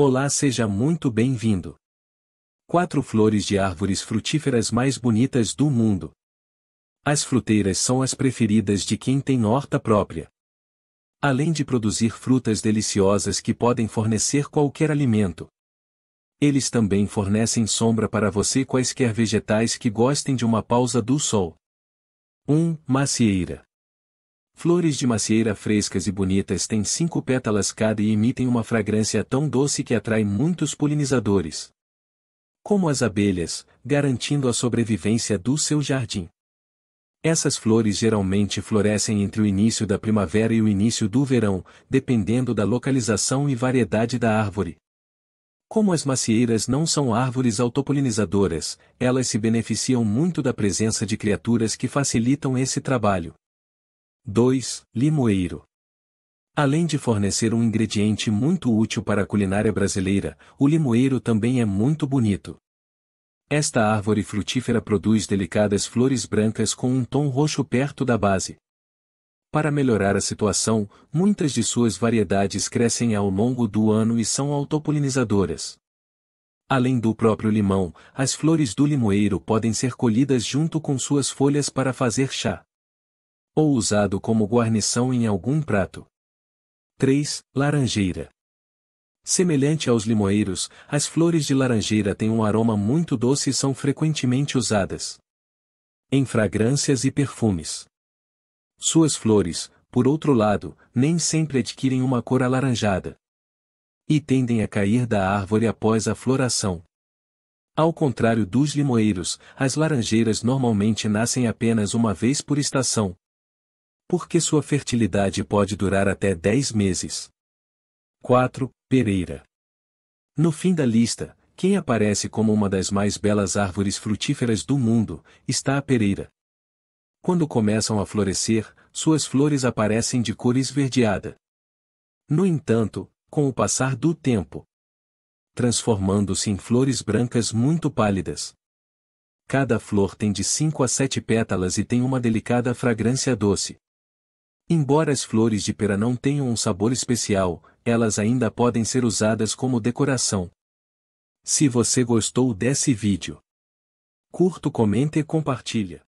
Olá, seja muito bem-vindo. Quatro flores de árvores frutíferas mais bonitas do mundo. As fruteiras são as preferidas de quem tem horta própria. Além de produzir frutas deliciosas que podem fornecer qualquer alimento, eles também fornecem sombra para você quaisquer vegetais que gostem de uma pausa do sol. 1. Um, macieira. Flores de macieira frescas e bonitas têm cinco pétalas cada e emitem uma fragrância tão doce que atrai muitos polinizadores. Como as abelhas, garantindo a sobrevivência do seu jardim. Essas flores geralmente florescem entre o início da primavera e o início do verão, dependendo da localização e variedade da árvore. Como as macieiras não são árvores autopolinizadoras, elas se beneficiam muito da presença de criaturas que facilitam esse trabalho. 2. Limoeiro. Além de fornecer um ingrediente muito útil para a culinária brasileira, o limoeiro também é muito bonito. Esta árvore frutífera produz delicadas flores brancas com um tom roxo perto da base. Para melhorar a situação, muitas de suas variedades crescem ao longo do ano e são autopolinizadoras. Além do próprio limão, as flores do limoeiro podem ser colhidas junto com suas folhas para fazer chá ou usado como guarnição em algum prato. 3. Laranjeira. Semelhante aos limoeiros, as flores de laranjeira têm um aroma muito doce e são frequentemente usadas em fragrâncias e perfumes. Suas flores, por outro lado, nem sempre adquirem uma cor alaranjada e tendem a cair da árvore após a floração. Ao contrário dos limoeiros, as laranjeiras normalmente nascem apenas uma vez por estação, porque sua fertilidade pode durar até 10 meses. 4. Pereira. No fim da lista, quem aparece como uma das mais belas árvores frutíferas do mundo, está a pereira. Quando começam a florescer, suas flores aparecem de cor esverdeada. No entanto, com o passar do tempo, transformando-se em flores brancas muito pálidas. Cada flor tem de 5 a 7 pétalas e tem uma delicada fragrância doce. Embora as flores de pera não tenham um sabor especial, elas ainda podem ser usadas como decoração. Se você gostou desse vídeo, curta, comenta e compartilha.